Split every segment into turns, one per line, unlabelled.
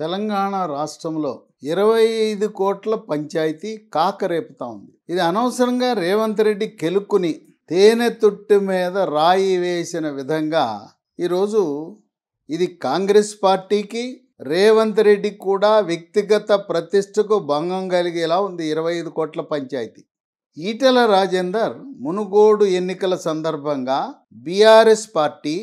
తెలంగాణ రాష్ట్రంలో ఇరవై ఐదు కోట్ల పంచాయతీ కాకరేపుతా ఉంది ఇది అనవసరంగా రేవంత్ రెడ్డి కెలుక్కుని తేనె తుట్టు మీద రాయి వేసిన విధంగా ఈరోజు ఇది కాంగ్రెస్ పార్టీకి రేవంత్ రెడ్డి కూడా వ్యక్తిగత ప్రతిష్టకు భంగం కలిగేలా ఉంది ఇరవై ఐదు కోట్ల పంచాయతీ ఈటెల రాజేందర్ మునుగోడు ఎన్నికల సందర్భంగా బీఆర్ఎస్ పార్టీ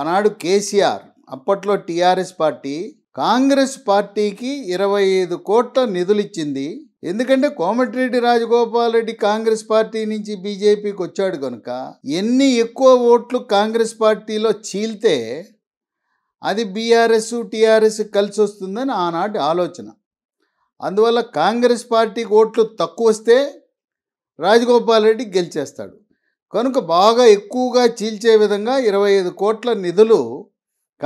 ఆనాడు కేసీఆర్ అప్పట్లో టీఆర్ఎస్ పార్టీ కాంగ్రెస్ పార్టీకి ఇరవై ఐదు కోట్ల నిధులిచ్చింది ఎందుకంటే కోమటిరెడ్డి రాజగోపాల్ రెడ్డి కాంగ్రెస్ పార్టీ నుంచి బీజేపీకి వచ్చాడు కనుక ఎన్ని ఎక్కువ ఓట్లు కాంగ్రెస్ పార్టీలో చీల్తే అది బీఆర్ఎస్ టీఆర్ఎస్ కలిసి వస్తుందని ఆనాటి ఆలోచన అందువల్ల కాంగ్రెస్ పార్టీకి ఓట్లు తక్కువ వస్తే రాజగోపాల్ రెడ్డి గెలిచేస్తాడు కనుక బాగా ఎక్కువగా చీల్చే విధంగా ఇరవై ఐదు కోట్ల నిధులు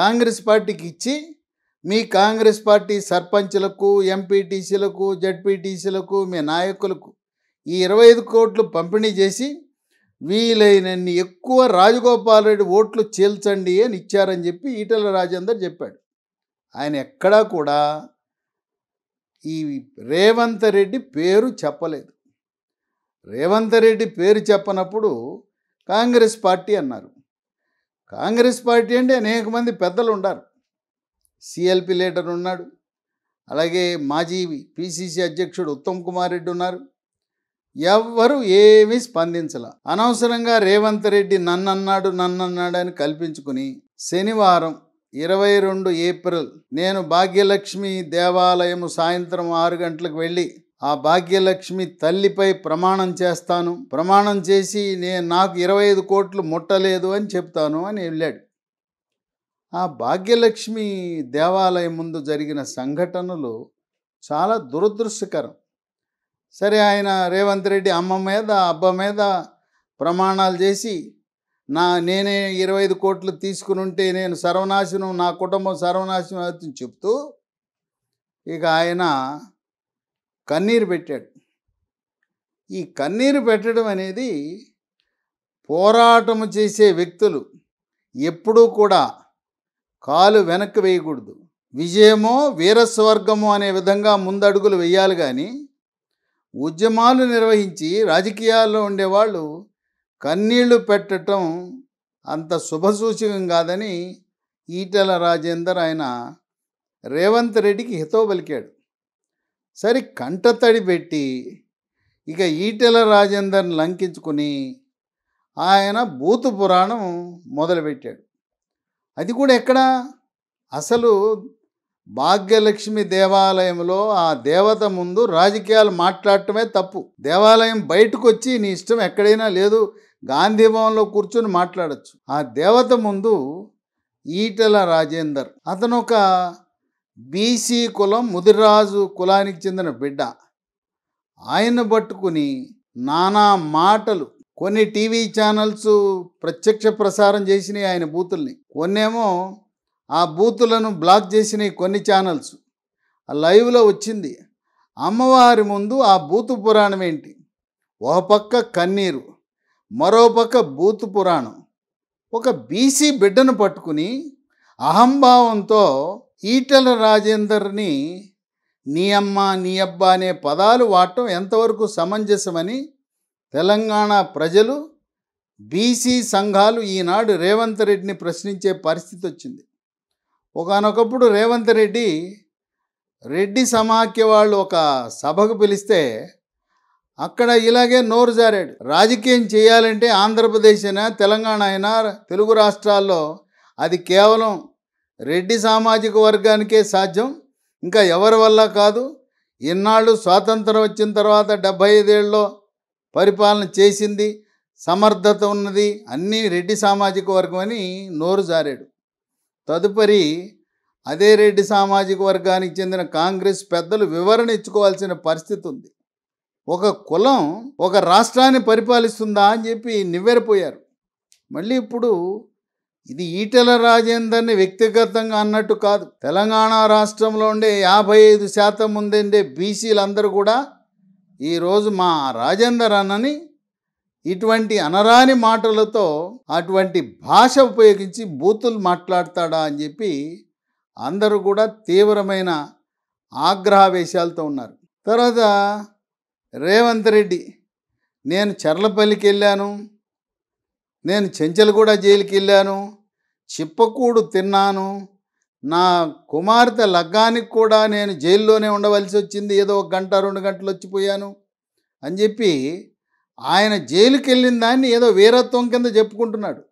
కాంగ్రెస్ పార్టీకి ఇచ్చి మీ కాంగ్రెస్ పార్టీ సర్పంచ్లకు ఎంపీటీసీలకు జడ్పీటీసీలకు మీ నాయకులకు ఈ ఇరవై ఐదు కోట్లు పంపిణీ చేసి వీలైనన్ని ఎక్కువ రాజగోపాల్ రెడ్డి ఓట్లు చీల్చండి అని ఇచ్చారని చెప్పి ఈటల రాజేందర్ చెప్పాడు ఆయన ఎక్కడా కూడా ఈ రేవంత్ రెడ్డి పేరు చెప్పలేదు రేవంత్ రెడ్డి పేరు చెప్పనప్పుడు కాంగ్రెస్ పార్టీ అన్నారు కాంగ్రెస్ పార్టీ అంటే అనేక మంది పెద్దలు ఉన్నారు సిఎల్పి లీడర్ ఉన్నాడు అలాగే మాజీ పిసిసి అధ్యక్షుడు ఉత్తమ్ కుమార్ రెడ్డి ఉన్నారు ఎవ్వరు ఏమీ స్పందించాల అనవసరంగా రేవంత్ రెడ్డి నన్నన్నాడు నన్నన్నాడని అని కల్పించుకుని శనివారం ఇరవై రెండు ఏప్రిల్ నేను భాగ్యలక్ష్మి దేవాలయము సాయంత్రం ఆరు గంటలకు వెళ్ళి ఆ భాగ్యలక్ష్మి తల్లిపై ప్రమాణం చేస్తాను ప్రమాణం చేసి నేను నాకు ఇరవై ఐదు కోట్లు ముట్టలేదు అని చెప్తాను అని వెళ్ళాడు ఆ భాగ్యలక్ష్మి దేవాలయం ముందు జరిగిన సంఘటనలు చాలా దురదృష్టకరం సరే ఆయన రేవంత్ రెడ్డి అమ్మ మీద అబ్బ మీద ప్రమాణాలు చేసి నా నేనే ఇరవై ఐదు కోట్లు తీసుకుని ఉంటే నేను సర్వనాశనం నా కుటుంబం సర్వనాశనం అవుతుంది చెప్తూ ఇక ఆయన కన్నీరు పెట్టాడు ఈ కన్నీరు పెట్టడం అనేది పోరాటం చేసే వ్యక్తులు ఎప్పుడూ కూడా కాలు వెనక్కి వేయకూడదు విజయమో వీరస్వర్గము అనే విధంగా ముందడుగులు వేయాలి కానీ ఉద్యమాలు నిర్వహించి రాజకీయాల్లో ఉండేవాళ్ళు కన్నీళ్లు పెట్టడం అంత శుభసూచకం కాదని ఈటెల రాజేందర్ ఆయన రేవంత్ రెడ్డికి హితో పలికాడు సరి కంటతడి పెట్టి ఇక ఈటెల రాజేందర్ని లంకించుకుని ఆయన భూత పురాణం మొదలుపెట్టాడు అది కూడా ఎక్కడ అసలు భాగ్యలక్ష్మి దేవాలయంలో ఆ దేవత ముందు రాజకీయాలు మాట్లాడటమే తప్పు దేవాలయం బయటకు వచ్చి నీ ఇష్టం ఎక్కడైనా లేదు గాంధీభవన్లో కూర్చొని మాట్లాడచ్చు ఆ దేవత ముందు ఈటల రాజేందర్ అతను ఒక బీసీ కులం ముదిరాజు కులానికి చెందిన బిడ్డ ఆయన పట్టుకుని నానా మాటలు కొన్ని టీవీ ఛానల్స్ ప్రత్యక్ష ప్రసారం చేసినాయి ఆయన బూతుల్ని కొన్నేమో ఆ బూతులను బ్లాక్ చేసినాయి కొన్ని ఛానల్స్ లైవ్లో వచ్చింది అమ్మవారి ముందు ఆ బూతు పురాణం ఏంటి ఒక పక్క కన్నీరు మరోపక్క బూతు పురాణం ఒక బీసీ బిడ్డను పట్టుకుని అహంభావంతో ఈటల రాజేందర్ని నీ అమ్మ నీ అబ్బా అనే పదాలు వాడటం ఎంతవరకు సమంజసమని తెలంగాణ ప్రజలు బీసీ సంఘాలు ఈనాడు రేవంత్ రెడ్డిని ప్రశ్నించే పరిస్థితి వచ్చింది ఒకనొకప్పుడు రేవంత్ రెడ్డి రెడ్డి సమాఖ్య వాళ్ళు ఒక సభకు పిలిస్తే అక్కడ ఇలాగే నోరు జారాడు రాజకీయం చేయాలంటే ఆంధ్రప్రదేశ్ అయినా తెలంగాణ అయినా తెలుగు రాష్ట్రాల్లో అది కేవలం రెడ్డి సామాజిక వర్గానికే సాధ్యం ఇంకా ఎవరి వల్ల కాదు ఇన్నాళ్ళు స్వాతంత్రం వచ్చిన తర్వాత డెబ్భై ఐదేళ్ళలో పరిపాలన చేసింది సమర్థత ఉన్నది అన్నీ రెడ్డి సామాజిక వర్గం అని నోరు జారాడు తదుపరి అదే రెడ్డి సామాజిక వర్గానికి చెందిన కాంగ్రెస్ పెద్దలు వివరణ ఇచ్చుకోవాల్సిన పరిస్థితి ఉంది ఒక కులం ఒక రాష్ట్రాన్ని పరిపాలిస్తుందా అని చెప్పి నివ్వెరపోయారు మళ్ళీ ఇప్పుడు ఇది ఈటెల రాజేందర్ని వ్యక్తిగతంగా అన్నట్టు కాదు తెలంగాణ రాష్ట్రంలో ఉండే యాభై ఐదు శాతం ముందుండే బీసీలందరూ కూడా ఈరోజు మా రాజేందర్ అన్నని ఇటువంటి అనరాని మాటలతో అటువంటి భాష ఉపయోగించి బూతులు మాట్లాడతాడా అని చెప్పి అందరూ కూడా తీవ్రమైన ఆగ్రహవేశాలతో ఉన్నారు తర్వాత రేవంత్ రెడ్డి నేను చర్లపల్లికి వెళ్ళాను నేను చెంచలగూడ జైలుకి వెళ్ళాను చిప్పకూడు తిన్నాను నా కుమార్తె లగ్గానికి కూడా నేను జైల్లోనే ఉండవలసి వచ్చింది ఏదో ఒక గంట రెండు గంటలు వచ్చిపోయాను అని చెప్పి ఆయన జైలుకి వెళ్ళిన దాన్ని ఏదో వీరత్వం కింద చెప్పుకుంటున్నాడు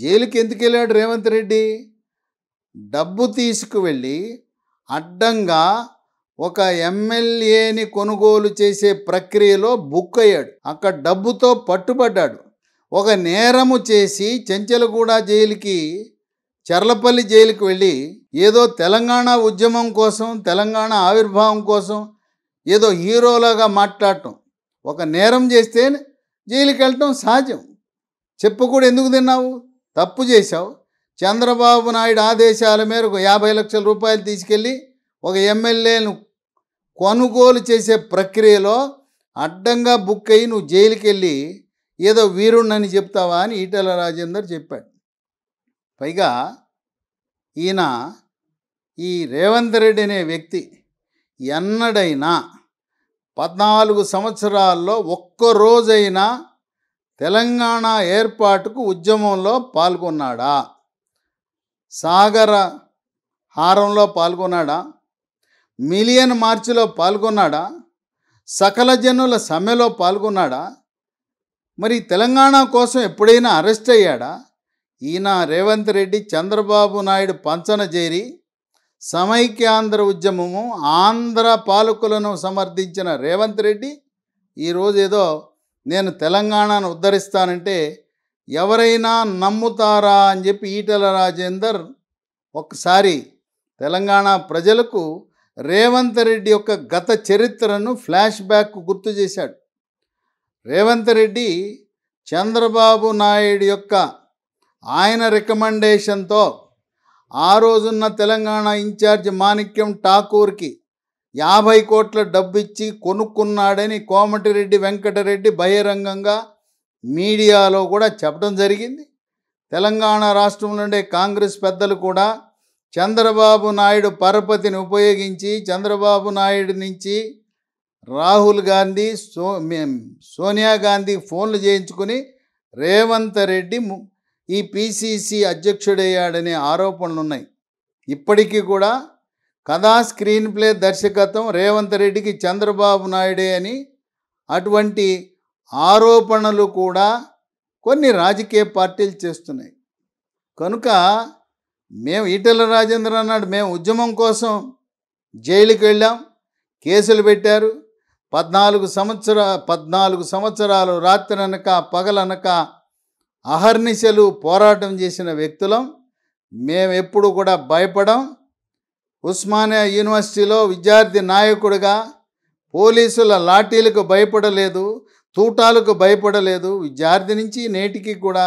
జైలుకి ఎందుకు వెళ్ళాడు రేవంత్ రెడ్డి డబ్బు తీసుకువెళ్ళి అడ్డంగా ఒక ఎమ్మెల్యేని కొనుగోలు చేసే ప్రక్రియలో బుక్ అయ్యాడు అక్కడ డబ్బుతో పట్టుబడ్డాడు ఒక నేరము చేసి చెంచలగూడ జైలుకి చర్లపల్లి జైలుకు వెళ్ళి ఏదో తెలంగాణ ఉద్యమం కోసం తెలంగాణ ఆవిర్భావం కోసం ఏదో హీరోలాగా మాట్లాడటం ఒక నేరం చేస్తే జైలుకి వెళ్ళటం సహజం కూడా ఎందుకు తిన్నావు తప్పు చేశావు చంద్రబాబు నాయుడు ఆదేశాల మేరకు యాభై లక్షల రూపాయలు తీసుకెళ్ళి ఒక ఎమ్మెల్యేను కొనుగోలు చేసే ప్రక్రియలో అడ్డంగా బుక్ అయ్యి నువ్వు జైలుకి వెళ్ళి ఏదో వీరుణ్ణని చెప్తావా అని ఈటల రాజేందర్ చెప్పాడు పైగా ఈయన ఈ రేవంత్ రెడ్డి అనే వ్యక్తి ఎన్నడైనా పద్నాలుగు సంవత్సరాల్లో ఒక్కరోజైనా తెలంగాణ ఏర్పాటుకు ఉద్యమంలో పాల్గొన్నాడా సాగర హారంలో పాల్గొన్నాడా మిలియన్ మార్చిలో పాల్గొన్నాడా సకల జనుల సమ్మెలో పాల్గొన్నాడా మరి తెలంగాణ కోసం ఎప్పుడైనా అరెస్ట్ అయ్యాడా ఈయన రేవంత్ రెడ్డి చంద్రబాబు నాయుడు పంచన చేరి సమైక్యాంధ్ర ఉద్యమము ఆంధ్ర పాలకులను సమర్థించిన రేవంత్ రెడ్డి ఈరోజు ఏదో నేను తెలంగాణను ఉద్ధరిస్తానంటే ఎవరైనా నమ్ముతారా అని చెప్పి ఈటల రాజేందర్ ఒకసారి తెలంగాణ ప్రజలకు రేవంత్ రెడ్డి యొక్క గత చరిత్రను ఫ్లాష్ బ్యాక్ గుర్తు చేశాడు రేవంత్ రెడ్డి చంద్రబాబు నాయుడు యొక్క ఆయన రికమెండేషన్తో ఆ రోజున్న తెలంగాణ ఇన్ఛార్జ్ మాణిక్యం ఠాకూర్కి యాభై కోట్ల డబ్బిచ్చి కొనుక్కున్నాడని కోమటిరెడ్డి వెంకటరెడ్డి బహిరంగంగా మీడియాలో కూడా చెప్పడం జరిగింది తెలంగాణ రాష్ట్రం నుండే కాంగ్రెస్ పెద్దలు కూడా చంద్రబాబు నాయుడు పరపతిని ఉపయోగించి చంద్రబాబు నాయుడు నుంచి రాహుల్ గాంధీ సో సోనియా గాంధీ ఫోన్లు చేయించుకుని రేవంత్ రెడ్డి ఈ పిసిసి అధ్యక్షుడయ్యాడనే ఆరోపణలు ఉన్నాయి ఇప్పటికీ కూడా కథా స్క్రీన్ ప్లే దర్శకత్వం రేవంత్ రెడ్డికి చంద్రబాబు నాయుడే అని అటువంటి ఆరోపణలు కూడా కొన్ని రాజకీయ పార్టీలు చేస్తున్నాయి కనుక మేము ఈటల రాజేంద్ర అన్నాడు మేము ఉద్యమం కోసం జైలుకి వెళ్ళాం కేసులు పెట్టారు పద్నాలుగు సంవత్సర పద్నాలుగు సంవత్సరాలు రాత్రి అనక పగలనక అహర్నిశలు పోరాటం చేసిన వ్యక్తులం మేము ఎప్పుడు కూడా భయపడం ఉస్మానియా యూనివర్సిటీలో విద్యార్థి నాయకుడిగా పోలీసుల లాఠీలకు భయపడలేదు తూటాలకు భయపడలేదు విద్యార్థి నుంచి నేటికి కూడా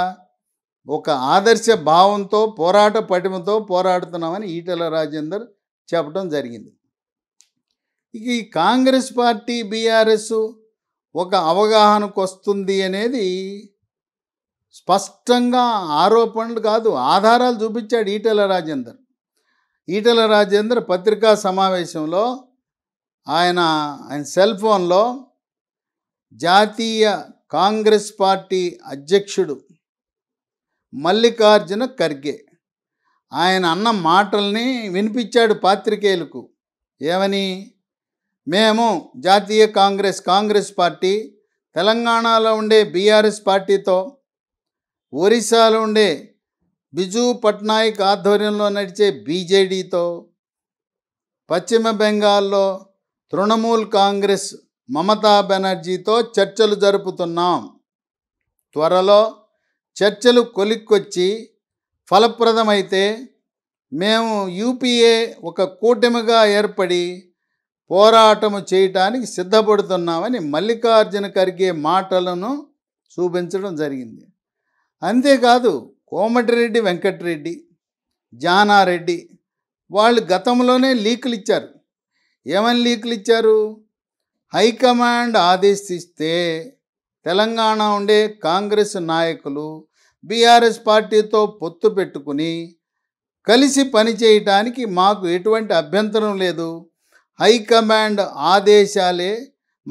ఒక ఆదర్శ భావంతో పోరాట పటిమతో పోరాడుతున్నామని ఈటల రాజేందర్ చెప్పడం జరిగింది ఇక ఈ కాంగ్రెస్ పార్టీ బీఆర్ఎస్ ఒక అవగాహనకు వస్తుంది అనేది స్పష్టంగా ఆరోపణలు కాదు ఆధారాలు చూపించాడు ఈటెల రాజేందర్ ఈటెల రాజేందర్ పత్రికా సమావేశంలో ఆయన ఆయన సెల్ ఫోన్లో జాతీయ కాంగ్రెస్ పార్టీ అధ్యక్షుడు మల్లికార్జున ఖర్గే ఆయన అన్న మాటల్ని వినిపించాడు పాత్రికేయులకు ఏమని మేము జాతీయ కాంగ్రెస్ కాంగ్రెస్ పార్టీ తెలంగాణలో ఉండే బీఆర్ఎస్ పార్టీతో ఒరిస్సాలో ఉండే బిజు పట్నాయక్ ఆధ్వర్యంలో నడిచే బీజేడీతో పశ్చిమ బెంగాల్లో తృణమూల్ కాంగ్రెస్ మమతా బెనర్జీతో చర్చలు జరుపుతున్నాం త్వరలో చర్చలు కొలిక్కొచ్చి ఫలప్రదమైతే మేము యూపీఏ ఒక కూటమిగా ఏర్పడి పోరాటము చేయటానికి సిద్ధపడుతున్నామని మల్లికార్జున ఖర్గే మాటలను చూపించడం జరిగింది అంతేకాదు కోమటిరెడ్డి వెంకటరెడ్డి జానారెడ్డి వాళ్ళు గతంలోనే లీకులు ఇచ్చారు ఏమని లీకులు ఇచ్చారు హైకమాండ్ ఆదేశిస్తే తెలంగాణ ఉండే కాంగ్రెస్ నాయకులు బీఆర్ఎస్ పార్టీతో పొత్తు పెట్టుకుని కలిసి పనిచేయటానికి మాకు ఎటువంటి అభ్యంతరం లేదు హైకమాండ్ ఆదేశాలే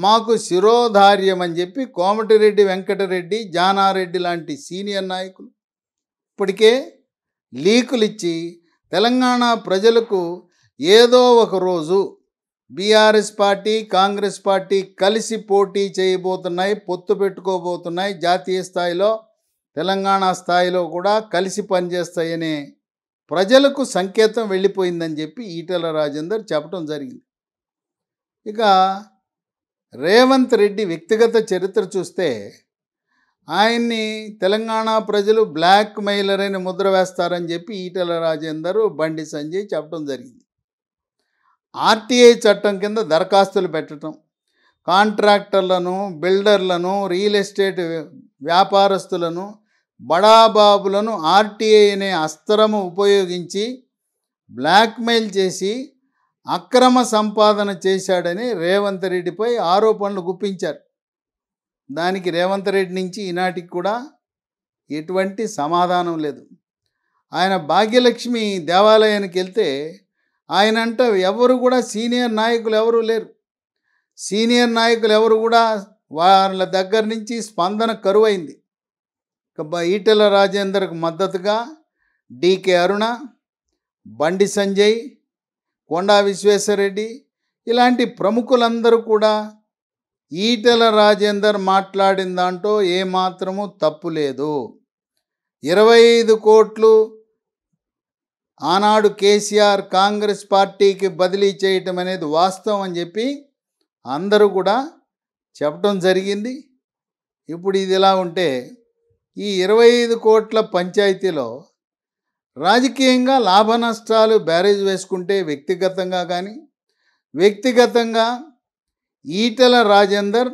మాకు శిరోధార్యం అని చెప్పి కోమటిరెడ్డి వెంకటరెడ్డి జానారెడ్డి లాంటి సీనియర్ నాయకులు ఇప్పటికే లీకులు ఇచ్చి తెలంగాణ ప్రజలకు ఏదో ఒక రోజు బీఆర్ఎస్ పార్టీ కాంగ్రెస్ పార్టీ కలిసి పోటీ చేయబోతున్నాయి పొత్తు పెట్టుకోబోతున్నాయి జాతీయ స్థాయిలో తెలంగాణ స్థాయిలో కూడా కలిసి పనిచేస్తాయనే ప్రజలకు సంకేతం వెళ్ళిపోయిందని చెప్పి ఈటల రాజేందర్ చెప్పడం జరిగింది ఇక రేవంత్ రెడ్డి వ్యక్తిగత చరిత్ర చూస్తే ఆయన్ని తెలంగాణ ప్రజలు బ్లాక్ మెయిలర్ అని ముద్ర వేస్తారని చెప్పి ఈటల రాజేందర్ బండి సంజయ్ చెప్పడం జరిగింది ఆర్టీఐ చట్టం కింద దరఖాస్తులు పెట్టడం కాంట్రాక్టర్లను బిల్డర్లను రియల్ ఎస్టేట్ వ్యాపారస్తులను బడాబాబులను ఆర్టీఐ అనే అస్త్రము ఉపయోగించి బ్లాక్మెయిల్ చేసి అక్రమ సంపాదన చేశాడని రేవంత్ రెడ్డిపై ఆరోపణలు గుప్పించారు దానికి రేవంత్ రెడ్డి నుంచి ఈనాటికి కూడా ఎటువంటి సమాధానం లేదు ఆయన భాగ్యలక్ష్మి దేవాలయానికి వెళ్తే ఆయనంట ఎవరు కూడా సీనియర్ నాయకులు ఎవరు లేరు సీనియర్ నాయకులు ఎవరు కూడా వాళ్ళ దగ్గర నుంచి స్పందన కరువైంది ఈటెల రాజేందర్కు మద్దతుగా డికే అరుణ బండి సంజయ్ కొండా విశ్వేశ్వరరెడ్డి ఇలాంటి ప్రముఖులందరూ కూడా ఈటెల రాజేందర్ మాట్లాడిన దాంట్లో ఏమాత్రము తప్పు లేదు ఇరవై ఐదు కోట్లు ఆనాడు కేసీఆర్ కాంగ్రెస్ పార్టీకి బదిలీ చేయటం అనేది వాస్తవం అని చెప్పి అందరూ కూడా చెప్పడం జరిగింది ఇప్పుడు ఇది ఇలా ఉంటే ఈ ఇరవై ఐదు కోట్ల పంచాయతీలో రాజకీయంగా లాభ నష్టాలు బ్యారేజ్ వేసుకుంటే వ్యక్తిగతంగా కానీ వ్యక్తిగతంగా ఈటల రాజేందర్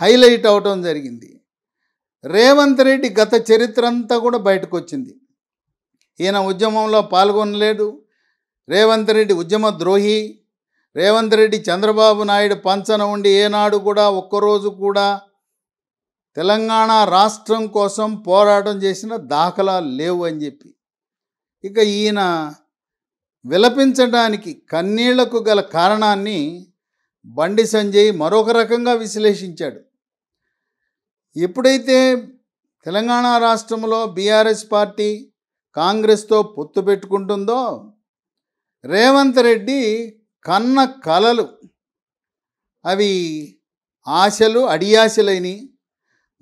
హైలైట్ అవటం జరిగింది రేవంత్ రెడ్డి గత చరిత్ర అంతా కూడా బయటకు వచ్చింది ఈయన ఉద్యమంలో పాల్గొనలేడు రేవంత్ రెడ్డి ఉద్యమ ద్రోహి రేవంత్ రెడ్డి చంద్రబాబు నాయుడు పంచన ఉండి ఏనాడు కూడా ఒక్కరోజు కూడా తెలంగాణ రాష్ట్రం కోసం పోరాటం చేసిన దాఖలా లేవు అని చెప్పి ఇక ఈయన విలపించడానికి కన్నీళ్లకు గల కారణాన్ని బండి సంజయ్ మరొక రకంగా విశ్లేషించాడు ఎప్పుడైతే తెలంగాణ రాష్ట్రంలో బీఆర్ఎస్ పార్టీ కాంగ్రెస్తో పొత్తు పెట్టుకుంటుందో రేవంత్ రెడ్డి కన్న కలలు అవి ఆశలు అడియాశలని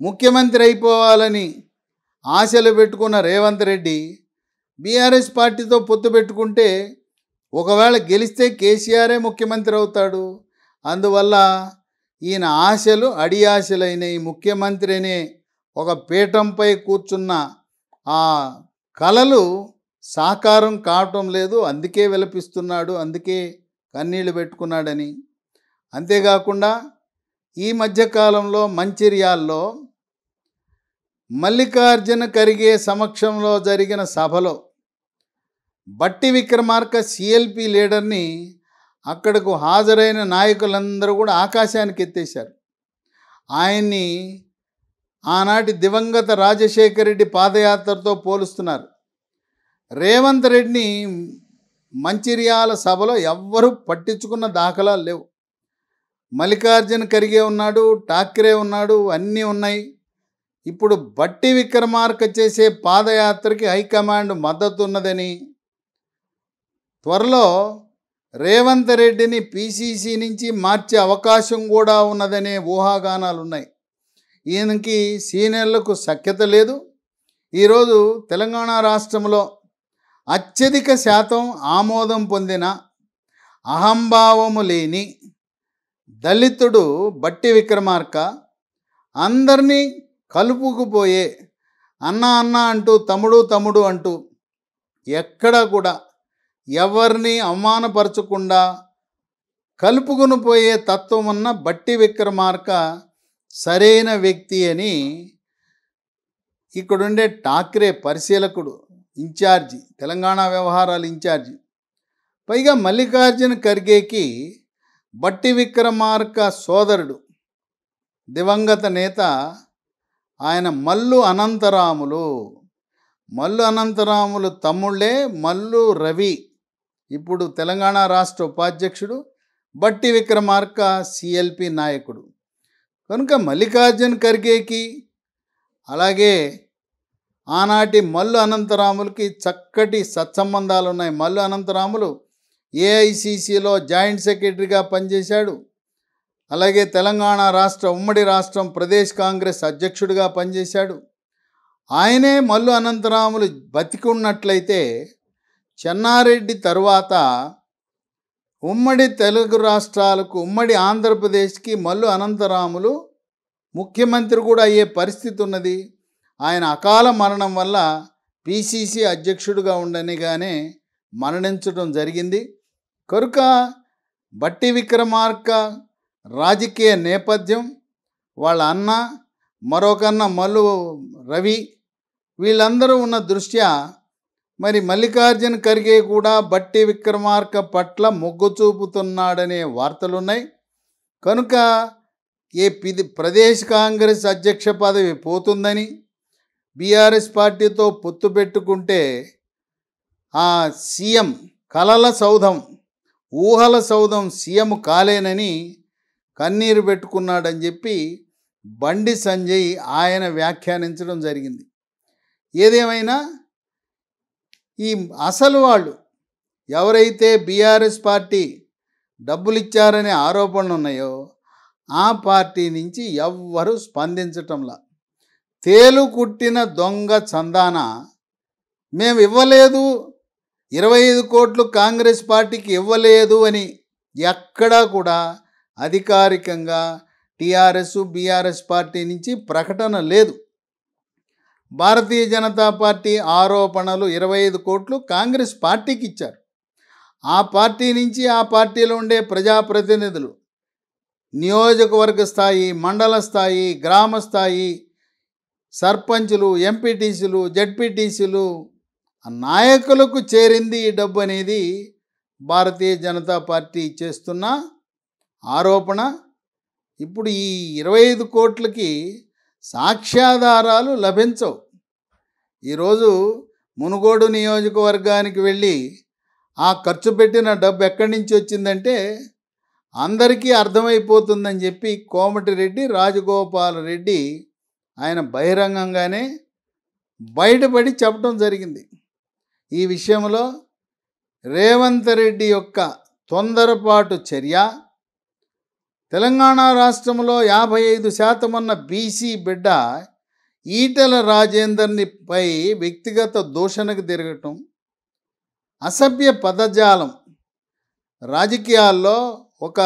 ముఖ్యమంత్రి అయిపోవాలని ఆశలు పెట్టుకున్న రేవంత్ రెడ్డి బీఆర్ఎస్ పార్టీతో పొత్తు పెట్టుకుంటే ఒకవేళ గెలిస్తే కేసీఆరే ముఖ్యమంత్రి అవుతాడు అందువల్ల ఈయన ఆశలు అడి ఆశలైన ఈ ముఖ్యమంత్రి అనే ఒక పీఠంపై కూర్చున్న ఆ కలలు సాకారం కావటం లేదు అందుకే విలపిస్తున్నాడు అందుకే కన్నీళ్లు పెట్టుకున్నాడని అంతేకాకుండా ఈ మధ్యకాలంలో మంచిర్యాల్లో మల్లికార్జున ఖర్గే సమక్షంలో జరిగిన సభలో బట్టి విక్రమార్క సిఎల్పి లీడర్ని అక్కడకు హాజరైన నాయకులందరూ కూడా ఆకాశానికి ఎత్తేశారు ఆయన్ని ఆనాటి దివంగత రాజశేఖర రెడ్డి పాదయాత్రతో పోలుస్తున్నారు రేవంత్ రెడ్డిని మంచిర్యాల సభలో ఎవ్వరూ పట్టించుకున్న దాఖలాలు లేవు మల్లికార్జున ఖర్గే ఉన్నాడు ఠాక్రే ఉన్నాడు అన్నీ ఉన్నాయి ఇప్పుడు బట్టి విక్రమార్క చేసే పాదయాత్రకి హైకమాండ్ మద్దతు ఉన్నదని త్వరలో రేవంత్ రెడ్డిని పీసీసీ నుంచి మార్చే అవకాశం కూడా ఉన్నదనే ఊహాగానాలు ఉన్నాయి ఈయనకి సీనియర్లకు సఖ్యత లేదు ఈరోజు తెలంగాణ రాష్ట్రంలో అత్యధిక శాతం ఆమోదం పొందిన అహంభావము లేని దళితుడు బట్టి విక్రమార్క అందరినీ కలుపుకుపోయే అన్న అన్న అంటూ తమ్ముడు తమ్ముడు అంటూ ఎక్కడా కూడా ఎవరిని అవమానపరచకుండా కలుపుకుని పోయే తత్వం ఉన్న బట్టి విక్రమార్క సరైన వ్యక్తి అని ఇక్కడుండే ఠాక్రే పరిశీలకుడు ఇన్ఛార్జి తెలంగాణ వ్యవహారాలు ఇన్ఛార్జి పైగా మల్లికార్జున ఖర్గేకి బట్టి విక్రమార్క సోదరుడు దివంగత నేత ఆయన మల్లు అనంతరాములు మల్లు అనంతరాములు తమ్ముళ్ళే మల్లు రవి ఇప్పుడు తెలంగాణ రాష్ట్ర ఉపాధ్యక్షుడు బట్టి విక్రమార్క సిఎల్పి నాయకుడు కనుక మల్లికార్జున్ ఖర్గేకి అలాగే ఆనాటి మల్లు అనంతరాములకి చక్కటి సత్సంబంధాలు ఉన్నాయి మల్లు అనంతరాములు ఏఐసిసిలో జాయింట్ సెక్రటరీగా పనిచేశాడు అలాగే తెలంగాణ రాష్ట్ర ఉమ్మడి రాష్ట్రం ప్రదేశ్ కాంగ్రెస్ అధ్యక్షుడిగా పనిచేశాడు ఆయనే మల్లు అనంతరాములు బతికున్నట్లయితే చెన్నారెడ్డి తరువాత ఉమ్మడి తెలుగు రాష్ట్రాలకు ఉమ్మడి ఆంధ్రప్రదేశ్కి మల్లు అనంతరాములు ముఖ్యమంత్రి కూడా అయ్యే పరిస్థితి ఉన్నది ఆయన అకాల మరణం వల్ల పిసిసి అధ్యక్షుడిగా ఉండనిగానే మరణించడం జరిగింది కనుక బట్టి విక్రమార్క రాజకీయ నేపథ్యం వాళ్ళ అన్న మరొకన్న మల్లు రవి వీళ్ళందరూ ఉన్న దృష్ట్యా మరి మల్లికార్జున్ ఖర్గే కూడా బట్టి విక్రమార్క పట్ల మొగ్గు చూపుతున్నాడనే వార్తలున్నాయి కనుక ఏ ప్రదేశ్ కాంగ్రెస్ అధ్యక్ష పదవి పోతుందని బీఆర్ఎస్ పార్టీతో పొత్తు పెట్టుకుంటే ఆ సీఎం కలల సౌధం ఊహల సౌధం సీఎం కాలేనని కన్నీరు పెట్టుకున్నాడని చెప్పి బండి సంజయ్ ఆయన వ్యాఖ్యానించడం జరిగింది ఏదేమైనా ఈ అసలు వాళ్ళు ఎవరైతే బీఆర్ఎస్ పార్టీ డబ్బులు ఇచ్చారనే ఆరోపణలు ఉన్నాయో ఆ పార్టీ నుంచి ఎవ్వరు స్పందించటంలా తేలు కుట్టిన దొంగ చందాన మేము ఇవ్వలేదు ఇరవై ఐదు కోట్లు కాంగ్రెస్ పార్టీకి ఇవ్వలేదు అని ఎక్కడా కూడా అధికారికంగా టీఆర్ఎస్ బీఆర్ఎస్ పార్టీ నుంచి ప్రకటన లేదు భారతీయ జనతా పార్టీ ఆరోపణలు ఇరవై ఐదు కోట్లు కాంగ్రెస్ పార్టీకి ఇచ్చారు ఆ పార్టీ నుంచి ఆ పార్టీలో ఉండే ప్రజాప్రతినిధులు నియోజకవర్గ స్థాయి మండల స్థాయి గ్రామ స్థాయి సర్పంచులు ఎంపీటీసీలు జడ్పీటీసీలు నాయకులకు చేరింది ఈ డబ్బు అనేది భారతీయ జనతా పార్టీ చేస్తున్న ఆరోపణ ఇప్పుడు ఈ ఇరవై ఐదు కోట్లకి సాక్ష్యాధారాలు లభించవు ఈరోజు మునుగోడు నియోజకవర్గానికి వెళ్ళి ఆ ఖర్చు పెట్టిన డబ్బు ఎక్కడి నుంచి వచ్చిందంటే అందరికీ అర్థమైపోతుందని చెప్పి కోమటిరెడ్డి రాజగోపాల్ రెడ్డి ఆయన బహిరంగంగానే బయటపడి చెప్పడం జరిగింది ఈ విషయంలో రేవంత్ రెడ్డి యొక్క తొందరపాటు చర్య తెలంగాణ రాష్ట్రంలో యాభై ఐదు శాతం ఉన్న బీసీ బిడ్డ ఈటల రాజేందర్ని పై వ్యక్తిగత దూషణకు తిరగటం అసభ్య పదజాలం రాజకీయాల్లో ఒక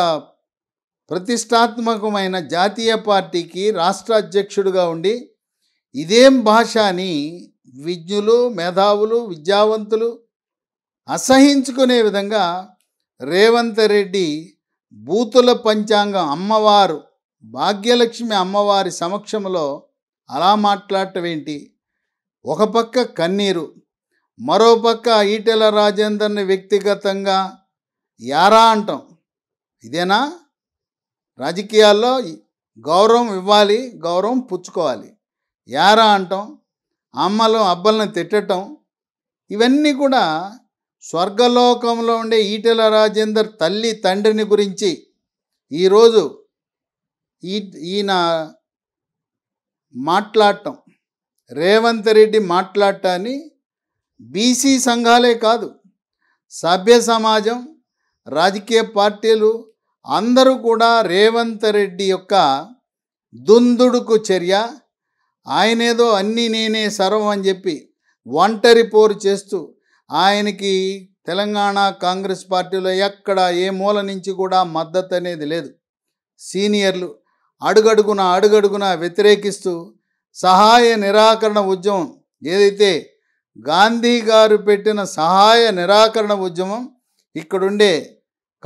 ప్రతిష్టాత్మకమైన జాతీయ పార్టీకి రాష్ట్ర అధ్యక్షుడిగా ఉండి ఇదేం భాష అని విజ్ఞులు మేధావులు విద్యావంతులు అసహించుకునే విధంగా రేవంత్ రెడ్డి బూతుల పంచాంగం అమ్మవారు భాగ్యలక్ష్మి అమ్మవారి సమక్షంలో అలా మాట్లాడటమేంటి ఒక పక్క కన్నీరు మరోపక్క ఈటెల రాజేందర్ని వ్యక్తిగతంగా యారా అంటాం ఇదేనా రాజకీయాల్లో గౌరవం ఇవ్వాలి గౌరవం పుచ్చుకోవాలి యారా అంటాం అమ్మలు అబ్బలను తిట్టడం ఇవన్నీ కూడా స్వర్గలోకంలో ఉండే ఈటెల రాజేందర్ తల్లి తండ్రిని గురించి ఈరోజు ఈ ఈయన మాట్లాడటం రేవంత్ రెడ్డి మాట్లాడటాన్ని బీసీ సంఘాలే కాదు సభ్య సమాజం రాజకీయ పార్టీలు అందరూ కూడా రేవంత్ రెడ్డి యొక్క దుందుడుకు చర్య ఆయనేదో అన్నీ నేనే సర్వం అని చెప్పి ఒంటరి పోరు చేస్తూ ఆయనకి తెలంగాణ కాంగ్రెస్ పార్టీలో ఎక్కడ ఏ మూల నుంచి కూడా మద్దతు అనేది లేదు సీనియర్లు అడుగడుగున అడుగడుగున వ్యతిరేకిస్తూ సహాయ నిరాకరణ ఉద్యమం ఏదైతే గాంధీ గారు పెట్టిన సహాయ నిరాకరణ ఉద్యమం ఇక్కడుండే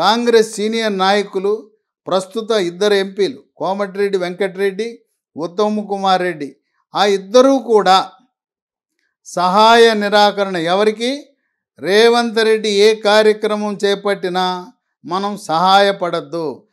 కాంగ్రెస్ సీనియర్ నాయకులు ప్రస్తుత ఇద్దరు ఎంపీలు కోమటిరెడ్డి వెంకటరెడ్డి ఉత్తమ్ కుమార్ రెడ్డి ఆ ఇద్దరూ కూడా సహాయ నిరాకరణ ఎవరికి రేవంత్ రెడ్డి ఏ కార్యక్రమం చేపట్టినా మనం సహాయపడద్దు